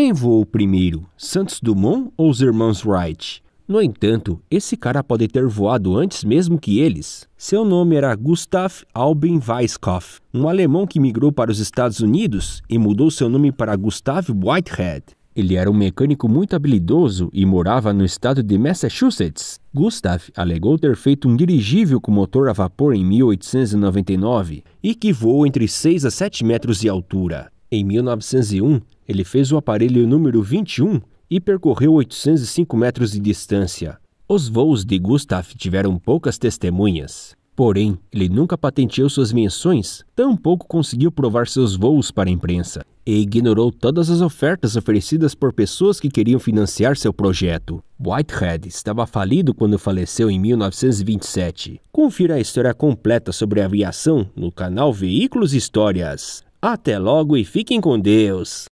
Quem voou primeiro, Santos Dumont ou os irmãos Wright? No entanto, esse cara pode ter voado antes mesmo que eles. Seu nome era Gustav Albin Weisskopf, um alemão que migrou para os Estados Unidos e mudou seu nome para Gustav Whitehead. Ele era um mecânico muito habilidoso e morava no estado de Massachusetts. Gustav alegou ter feito um dirigível com motor a vapor em 1899 e que voou entre 6 a 7 metros de altura. Em 1901, ele fez o aparelho número 21 e percorreu 805 metros de distância. Os voos de Gustav tiveram poucas testemunhas. Porém, ele nunca patenteou suas menções, tampouco conseguiu provar seus voos para a imprensa, e ignorou todas as ofertas oferecidas por pessoas que queriam financiar seu projeto. Whitehead estava falido quando faleceu em 1927. Confira a história completa sobre a aviação no canal Veículos e Histórias. Até logo e fiquem com Deus!